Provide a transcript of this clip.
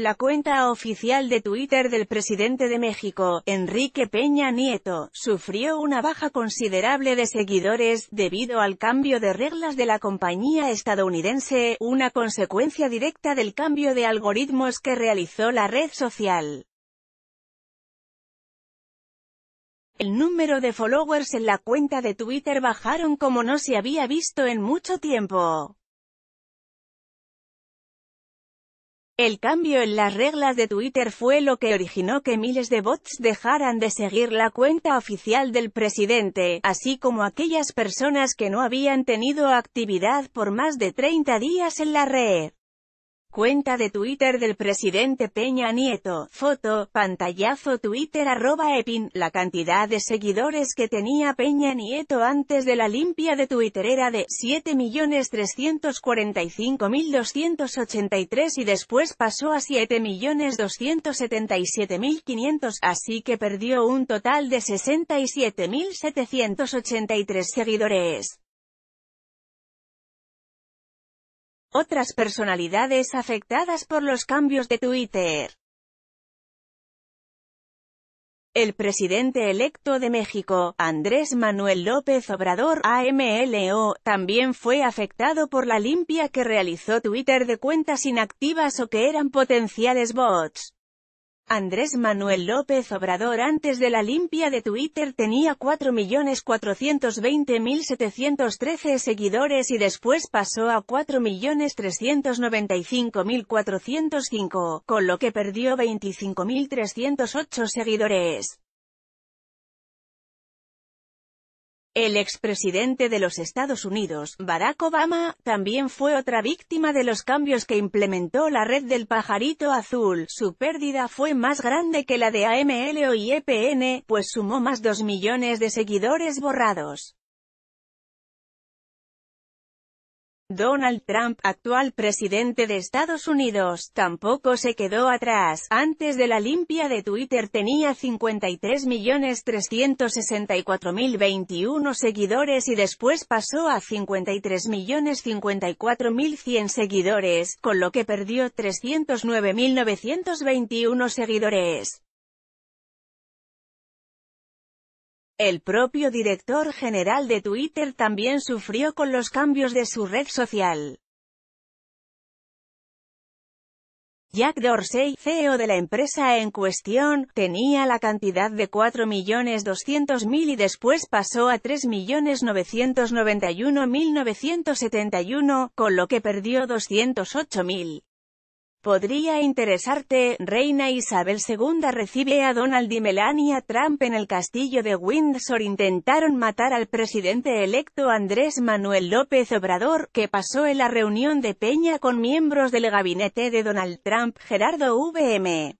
La cuenta oficial de Twitter del presidente de México, Enrique Peña Nieto, sufrió una baja considerable de seguidores, debido al cambio de reglas de la compañía estadounidense, una consecuencia directa del cambio de algoritmos que realizó la red social. El número de followers en la cuenta de Twitter bajaron como no se había visto en mucho tiempo. El cambio en las reglas de Twitter fue lo que originó que miles de bots dejaran de seguir la cuenta oficial del presidente, así como aquellas personas que no habían tenido actividad por más de 30 días en la red. Cuenta de Twitter del presidente Peña Nieto, foto, pantallazo Twitter arroba Epin, la cantidad de seguidores que tenía Peña Nieto antes de la limpia de Twitter era de 7.345.283 y después pasó a 7.277.500, así que perdió un total de 67.783 seguidores. Otras personalidades afectadas por los cambios de Twitter. El presidente electo de México, Andrés Manuel López Obrador, AMLO, también fue afectado por la limpia que realizó Twitter de cuentas inactivas o que eran potenciales bots. Andrés Manuel López Obrador antes de la limpia de Twitter tenía 4.420.713 seguidores y después pasó a 4.395.405, con lo que perdió 25.308 seguidores. El expresidente de los Estados Unidos, Barack Obama, también fue otra víctima de los cambios que implementó la red del pajarito azul. Su pérdida fue más grande que la de AML y EPN, pues sumó más 2 millones de seguidores borrados. Donald Trump, actual presidente de Estados Unidos, tampoco se quedó atrás. Antes de la limpia de Twitter tenía 53.364.021 seguidores y después pasó a 53.054.100 seguidores, con lo que perdió 309.921 seguidores. El propio director general de Twitter también sufrió con los cambios de su red social. Jack Dorsey, CEO de la empresa en cuestión, tenía la cantidad de 4.200.000 y después pasó a 3.991.971, con lo que perdió 208.000. Podría interesarte, Reina Isabel II recibe a Donald y Melania Trump en el castillo de Windsor intentaron matar al presidente electo Andrés Manuel López Obrador, que pasó en la reunión de Peña con miembros del gabinete de Donald Trump, Gerardo VM.